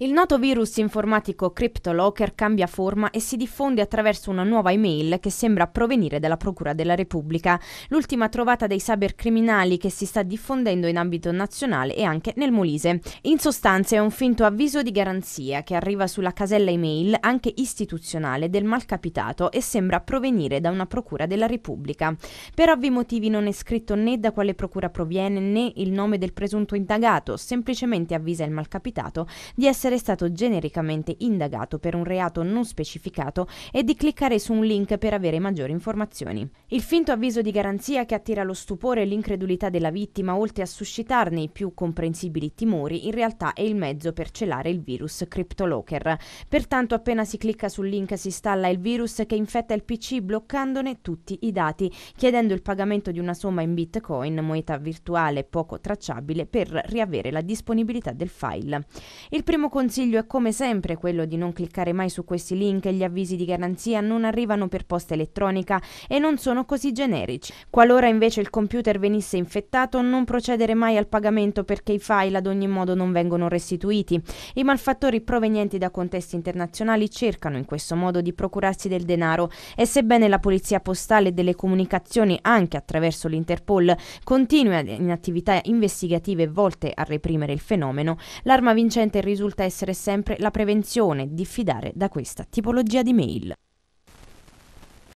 Il noto virus informatico CryptoLocker cambia forma e si diffonde attraverso una nuova email che sembra provenire dalla Procura della Repubblica, l'ultima trovata dei cybercriminali che si sta diffondendo in ambito nazionale e anche nel Molise. In sostanza è un finto avviso di garanzia che arriva sulla casella email anche istituzionale del malcapitato e sembra provenire da una Procura della Repubblica. Per ovvi motivi non è scritto né da quale procura proviene né il nome del presunto indagato, semplicemente avvisa il malcapitato di essere essere stato genericamente indagato per un reato non specificato e di cliccare su un link per avere maggiori informazioni. Il finto avviso di garanzia che attira lo stupore e l'incredulità della vittima, oltre a suscitarne i più comprensibili timori, in realtà è il mezzo per celare il virus CryptoLocker. Pertanto appena si clicca sul link si installa il virus che infetta il PC bloccandone tutti i dati, chiedendo il pagamento di una somma in bitcoin, moneta virtuale poco tracciabile, per riavere la disponibilità del file. Il primo consiglio è come sempre quello di non cliccare mai su questi link e gli avvisi di garanzia non arrivano per posta elettronica e non sono così generici. Qualora invece il computer venisse infettato, non procedere mai al pagamento perché i file ad ogni modo non vengono restituiti. I malfattori provenienti da contesti internazionali cercano in questo modo di procurarsi del denaro e sebbene la polizia postale delle comunicazioni anche attraverso l'Interpol continui in attività investigative volte a reprimere il fenomeno, l'arma vincente risulta essere sempre la prevenzione, diffidare da questa tipologia di mail.